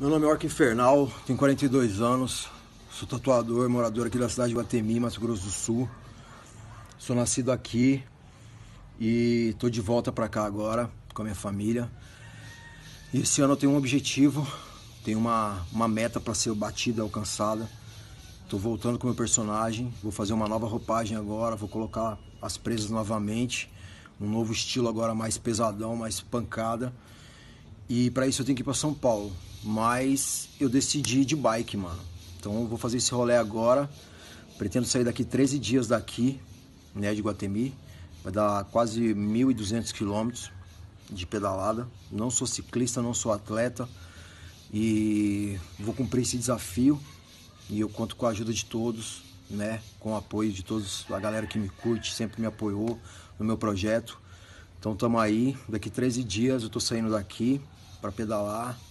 Meu nome é Orca Infernal, tenho 42 anos, sou tatuador, morador aqui da cidade de Guatemi, Mato Grosso do Sul. Sou nascido aqui e estou de volta para cá agora com a minha família. E esse ano eu tenho um objetivo, tenho uma, uma meta para ser batida, alcançada. Estou voltando com meu personagem, vou fazer uma nova roupagem agora, vou colocar as presas novamente, um novo estilo agora mais pesadão, mais pancada. E para isso eu tenho que ir para São Paulo mas eu decidi ir de bike, mano. Então vou fazer esse rolê agora. Pretendo sair daqui 13 dias daqui, né, de Guatemi. Vai dar quase 1.200 quilômetros de pedalada. Não sou ciclista, não sou atleta e vou cumprir esse desafio. E eu conto com a ajuda de todos, né, com o apoio de todos, a galera que me curte, sempre me apoiou no meu projeto. Então tamo aí, daqui 13 dias eu tô saindo daqui para pedalar